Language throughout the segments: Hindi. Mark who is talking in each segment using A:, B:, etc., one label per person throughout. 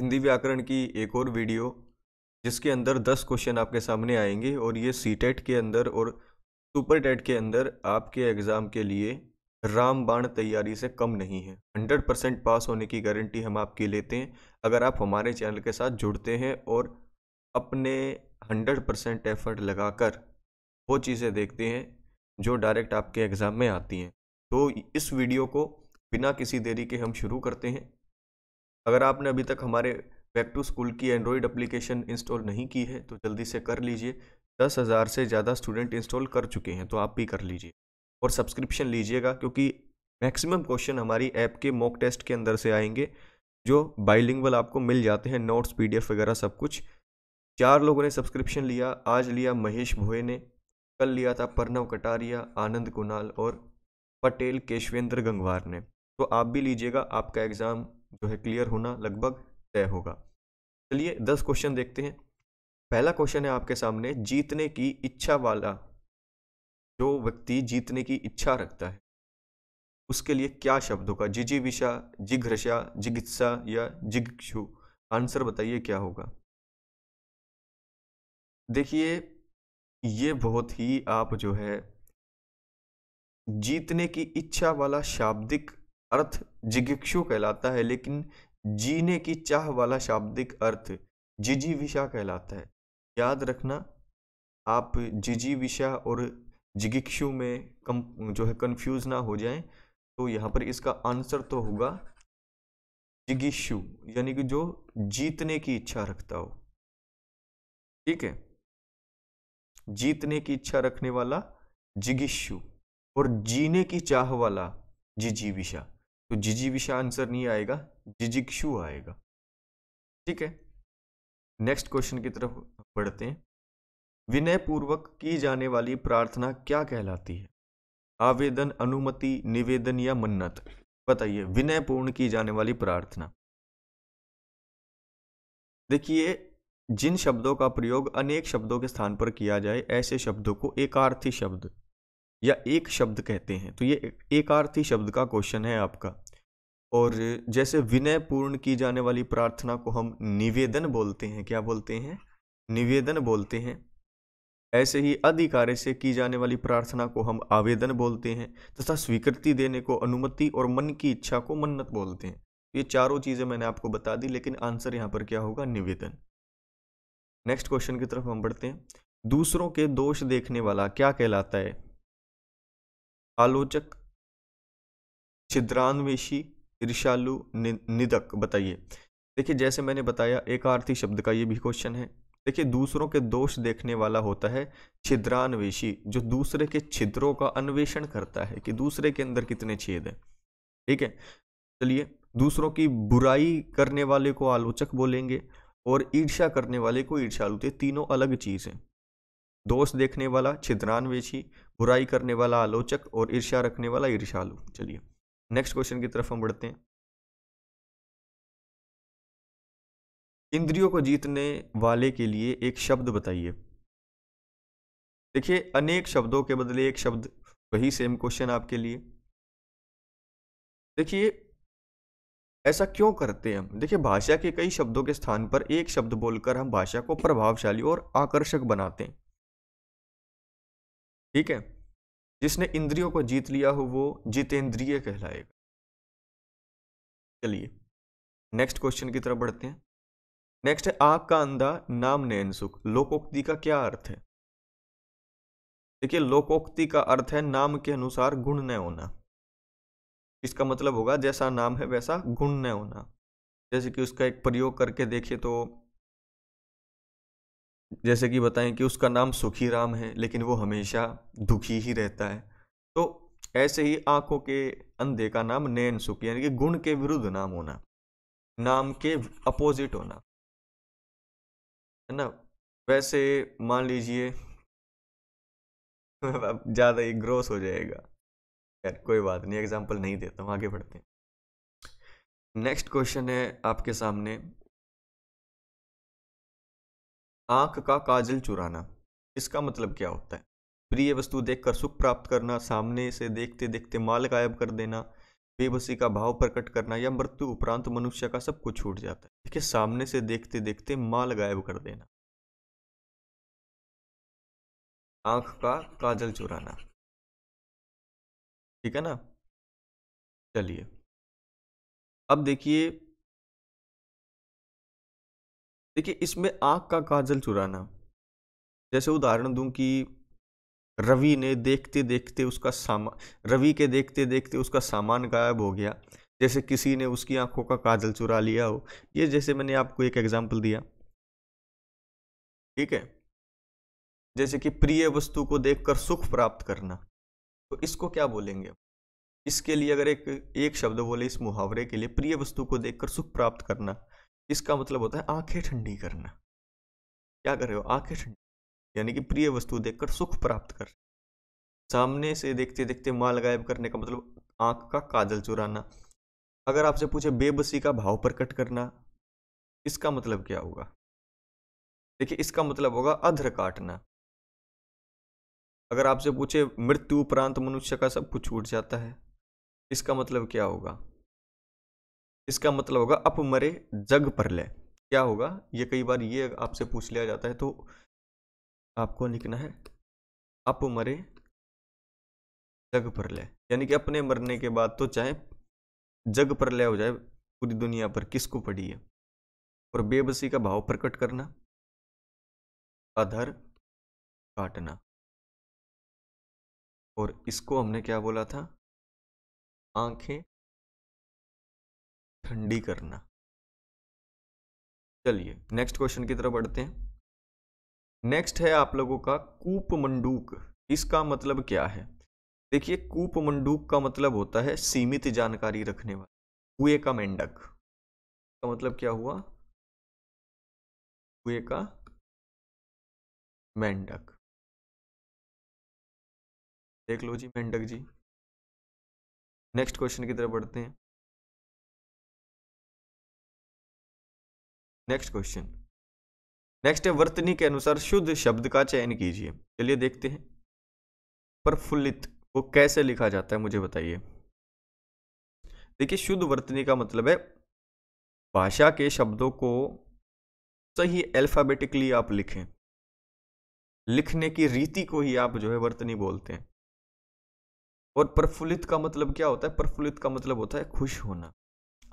A: हिंदी व्याकरण की एक और वीडियो जिसके अंदर दस क्वेश्चन आपके सामने आएंगे और ये सी टेट e के अंदर और सुपर टेट e के अंदर आपके एग्ज़ाम के लिए रामबाण तैयारी से कम नहीं है 100 परसेंट पास होने की गारंटी हम आपकी लेते हैं अगर आप हमारे चैनल के साथ जुड़ते हैं और अपने 100 परसेंट एफर्ट लगाकर वो चीज़ें देखते हैं जो डायरेक्ट आपके एग्ज़ाम में आती हैं तो इस वीडियो को बिना किसी देरी के हम शुरू करते हैं अगर आपने अभी तक हमारे बैक टू स्कूल की एंड्रॉयड एप्लीकेशन इंस्टॉल नहीं की है तो जल्दी से कर लीजिए दस हज़ार से ज़्यादा स्टूडेंट इंस्टॉल कर चुके हैं तो आप भी कर लीजिए और सब्सक्रिप्शन लीजिएगा क्योंकि मैक्सिमम क्वेश्चन हमारी ऐप के मॉक टेस्ट के अंदर से आएंगे जो बाइलिंगवल आपको मिल जाते हैं नोट्स पी वगैरह सब कुछ चार लोगों ने सब्सक्रिप्शन लिया आज लिया महेश भोए ने कल लिया था प्रणव कटारिया आनंद कुणाल और पटेल केशवेंद्र गंगवार ने तो आप भी लीजिएगा आपका एग्ज़ाम जो है क्लियर होना लगभग तय होगा चलिए दस क्वेश्चन देखते हैं पहला क्वेश्चन है आपके सामने जीतने की इच्छा वाला जो व्यक्ति जीतने की इच्छा रखता है उसके लिए क्या शब्द होगा जिजीविषा जिघ्रषा जिगित्सा या जिगक्षु आंसर बताइए क्या होगा देखिए ये बहुत ही आप जो है जीतने की इच्छा वाला शाब्दिक अर्थ जिगिक्षु कहलाता है लेकिन जीने की चाह वाला शाब्दिक अर्थ जिजी विषा कहलाता है याद रखना आप जिजी विषा और जिगिक्षु में कम जो है कंफ्यूज ना हो जाए तो यहाँ पर इसका आंसर तो होगा जिगिक्षु यानी कि जो जीतने की इच्छा रखता हो ठीक है जीतने की इच्छा रखने वाला जिगिक्षु और जीने की चाह वाला जिजी विषा तो जिजीविशा आंसर नहीं आएगा जिजिक्षु आएगा ठीक है नेक्स्ट क्वेश्चन की तरफ बढ़ते हैं विनय पूर्वक की जाने वाली प्रार्थना क्या कहलाती है आवेदन अनुमति निवेदन या मन्नत बताइए विनय पूर्ण की जाने वाली प्रार्थना देखिए जिन शब्दों का प्रयोग अनेक शब्दों के स्थान पर किया जाए ऐसे शब्दों को एकार्थी शब्द या एक शब्द कहते हैं तो ये एकार्थी शब्द का क्वेश्चन है आपका और जैसे विनय पूर्ण की जाने वाली प्रार्थना को हम निवेदन बोलते हैं क्या बोलते हैं निवेदन बोलते हैं ऐसे ही अधिकार्य से की जाने वाली प्रार्थना को हम आवेदन बोलते हैं तथा स्वीकृति देने को अनुमति और मन की इच्छा को मन्नत बोलते हैं ये चारों चीज़ें मैंने आपको बता दी लेकिन आंसर यहाँ पर क्या होगा निवेदन नेक्स्ट क्वेश्चन की तरफ हम बढ़ते हैं दूसरों के दोष देखने वाला क्या कहलाता है आलोचक छिद्रान्वेषी ईर्षालु निदक बताइए देखिए जैसे मैंने बताया एकार्थी शब्द का ये भी क्वेश्चन है देखिए दूसरों के दोष देखने वाला होता है छिद्रान्वेषी जो दूसरे के छिद्रों का अन्वेषण करता है कि दूसरे के अंदर कितने छेद हैं ठीक है चलिए दूसरों की बुराई करने वाले को आलोचक बोलेंगे और ईर्ष्या करने वाले को ईर्षालु ये तीनों अलग चीज़ हैं दोष देखने वाला छिद्रान्वेषी बुराई करने वाला आलोचक और ईर्ष्या रखने वाला ईर्षालु चलिए नेक्स्ट क्वेश्चन की तरफ हम बढ़ते हैं इंद्रियों को जीतने वाले के लिए एक शब्द बताइए देखिए अनेक शब्दों के बदले एक शब्द वही सेम क्वेश्चन आपके लिए देखिए ऐसा क्यों करते हैं हम देखिए भाषा के कई शब्दों के स्थान पर एक शब्द बोलकर हम भाषा को प्रभावशाली और आकर्षक बनाते हैं ठीक है जिसने इंद्रियों को जीत लिया हो वो जितेंद्रिय कहलाएगा चलिए नेक्स्ट क्वेश्चन की तरफ बढ़ते हैं नेक्स्ट है आग का अंधा नाम नयन सुख लोकोक्ति का क्या अर्थ है देखिए लोकोक्ति का अर्थ है नाम के अनुसार गुण न होना इसका मतलब होगा जैसा नाम है वैसा गुण न होना जैसे कि उसका एक प्रयोग करके देखिए तो जैसे कि बताएं कि उसका नाम सुखी राम है लेकिन वो हमेशा दुखी ही रहता है तो ऐसे ही आंखों के अंधे का नाम नैन सुख यानी कि गुण के विरुद्ध नाम होना नाम के अपोजिट होना है ना वैसे मान लीजिए ज़्यादा ही ग्रोस हो
B: जाएगा यार कोई बात नहीं एग्जाम्पल नहीं देता हूँ आगे बढ़ते हैं नेक्स्ट क्वेश्चन है आपके सामने
A: आंख का काजल चुराना इसका मतलब क्या होता है प्रिय वस्तु देखकर सुख प्राप्त करना सामने से देखते देखते माल गायब कर देना बेबसी का भाव प्रकट करना या मृत्यु उपरांत मनुष्य का सब कुछ छूट जाता है देखिए सामने से देखते देखते माल गायब कर देना
B: आंख का काजल चुराना ठीक है ना चलिए अब देखिए देखिए इसमें आँख का काजल
A: चुराना जैसे उदाहरण दूं कि रवि ने देखते देखते उसका सामान रवि के देखते देखते उसका सामान गायब हो गया जैसे किसी ने उसकी आंखों का काजल चुरा लिया हो ये जैसे मैंने आपको एक एग्जाम्पल दिया ठीक है जैसे कि प्रिय वस्तु को देखकर सुख प्राप्त करना तो इसको क्या बोलेंगे इसके लिए अगर एक एक शब्द बोले इस मुहावरे के लिए प्रिय वस्तु को देखकर सुख प्राप्त करना इसका मतलब होता है आंखें ठंडी करना क्या कर रहे हो आंखें ठंडी यानी कि प्रिय वस्तु देखकर सुख प्राप्त कर सामने से देखते देखते माल गायब करने का मतलब आंख का काजल चुराना अगर आपसे पूछे बेबसी का भाव प्रकट करना इसका मतलब क्या होगा देखिए इसका मतलब होगा अधर काटना अगर आपसे पूछे मृत्यु उपरांत मनुष्य का सब कुछ छूट जाता है इसका मतलब क्या होगा इसका मतलब होगा अप मरे जग पर ले क्या होगा ये कई बार ये आपसे पूछ लिया जाता है तो आपको लिखना है अप मरे जग पर ले यानी कि अपने मरने के बाद तो चाहे जग पर ले हो जाए पूरी
B: दुनिया पर किसको पड़ी है और बेबसी का भाव प्रकट करना अधर काटना और इसको हमने क्या बोला था आंखें ठंडी करना चलिए नेक्स्ट क्वेश्चन की तरफ बढ़ते हैं
A: नेक्स्ट है आप लोगों का कूप मंडूक इसका मतलब क्या है देखिए कूप मंडूक का मतलब होता है सीमित जानकारी रखने वाला कुएं का मेंढक
B: का मतलब क्या हुआ कुएं का मेंढक देख लो जी मेंढक जी नेक्स्ट क्वेश्चन की तरफ बढ़ते हैं नेक्स्ट क्वेश्चन नेक्स्ट है वर्तनी के
A: अनुसार शुद्ध शब्द का चयन कीजिए चलिए देखते हैं प्रफुल्लित को कैसे लिखा जाता है मुझे बताइए देखिए शुद्ध वर्तनी का मतलब है भाषा के शब्दों को सही अल्फाबेटिकली आप लिखें लिखने की रीति को ही आप जो है वर्तनी बोलते हैं और प्रफुल्लित का मतलब क्या होता है प्रफुल्लित का मतलब होता है खुश होना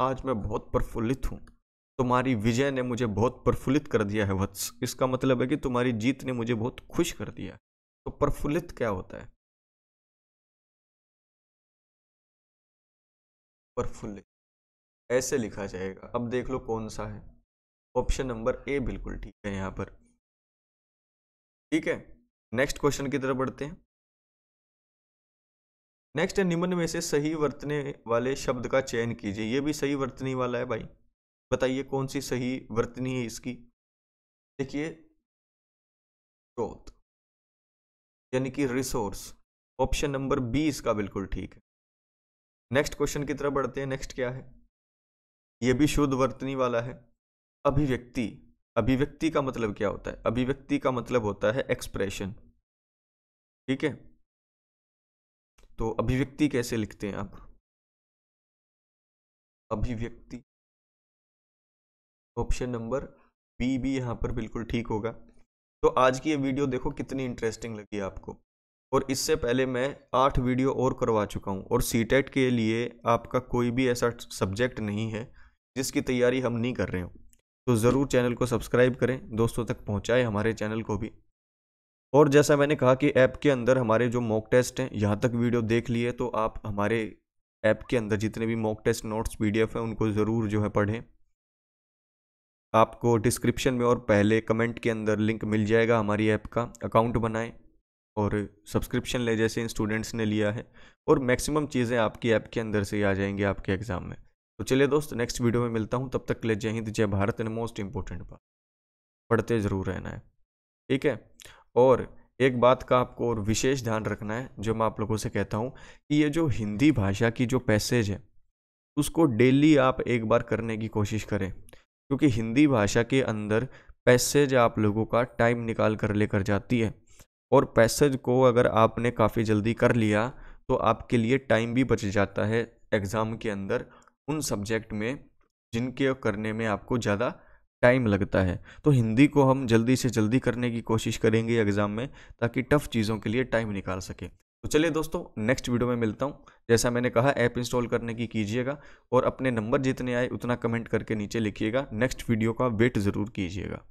A: आज मैं बहुत प्रफुल्लित हूँ तुम्हारी विजय ने मुझे बहुत प्रफुल्लित कर दिया है वत्स इसका मतलब है कि
B: तुम्हारी जीत ने मुझे बहुत खुश कर दिया तो प्रफुल्लित क्या होता है प्रफुल्लित ऐसे लिखा जाएगा अब देख लो कौन सा है ऑप्शन नंबर ए बिल्कुल ठीक है यहाँ पर
A: ठीक है नेक्स्ट क्वेश्चन की तरफ बढ़ते हैं नेक्स्ट निम्न में से सही वर्तने वाले शब्द का चयन कीजिए ये भी सही वर्तनी वाला है भाई बताइए कौन सी सही वर्तनी है इसकी देखिए स्रोत यानी कि रिसोर्स ऑप्शन नंबर बी इसका बिल्कुल ठीक है नेक्स्ट क्वेश्चन की तरफ बढ़ते हैं नेक्स्ट क्या है ये भी शुद्ध वर्तनी वाला है अभिव्यक्ति अभिव्यक्ति का मतलब क्या होता है अभिव्यक्ति का मतलब होता है एक्सप्रेशन ठीक है तो अभिव्यक्ति कैसे लिखते हैं आप अभिव्यक्ति ऑप्शन नंबर बी भी यहाँ पर बिल्कुल ठीक होगा तो आज की ये वीडियो देखो कितनी इंटरेस्टिंग लगी आपको और इससे पहले मैं आठ वीडियो और करवा चुका हूँ और सी e के लिए आपका कोई भी ऐसा सब्जेक्ट नहीं है जिसकी तैयारी हम नहीं कर रहे हो तो ज़रूर चैनल को सब्सक्राइब करें दोस्तों तक पहुँचाएँ हमारे चैनल को भी और जैसा मैंने कहा कि ऐप के अंदर हमारे जो मॉक टेस्ट हैं यहाँ तक वीडियो देख लिए तो आप हमारे ऐप के अंदर जितने भी मॉक टेस्ट नोट्स पी हैं उनको ज़रूर जो है पढ़ें आपको डिस्क्रिप्शन में और पहले कमेंट के अंदर लिंक मिल जाएगा हमारी ऐप का अकाउंट बनाएं और सब्सक्रिप्शन ले जैसे इन स्टूडेंट्स ने लिया है और मैक्सिमम चीज़ें आपकी ऐप के अंदर से ही आ जाएंगी आपके एग्ज़ाम में तो चलिए दोस्त नेक्स्ट वीडियो में मिलता हूँ तब तक ले जय हिंद जय भारत एंड मोस्ट इम्पोर्टेंट बात पढ़ते ज़रूर रहना है ठीक है और एक बात का आपको और विशेष ध्यान रखना है जो मैं आप लोगों से कहता हूँ कि ये जो हिंदी भाषा की जो पैसेज है उसको डेली आप एक बार करने की कोशिश करें क्योंकि हिंदी भाषा के अंदर पैसेज आप लोगों का टाइम निकाल कर लेकर जाती है और पैसेज को अगर आपने काफ़ी जल्दी कर लिया तो आपके लिए टाइम भी बच जाता है एग्ज़ाम के अंदर उन सब्जेक्ट में जिनके करने में आपको ज़्यादा टाइम लगता है तो हिंदी को हम जल्दी से जल्दी करने की कोशिश करेंगे एग्ज़ाम में ताकि टफ़ चीज़ों के लिए टाइम निकाल सकें तो चलिए दोस्तों नेक्स्ट वीडियो में मिलता हूँ जैसा मैंने कहा ऐप इंस्टॉल करने की कीजिएगा और अपने नंबर जितने आए उतना कमेंट करके नीचे लिखिएगा नेक्स्ट वीडियो का वेट ज़रूर कीजिएगा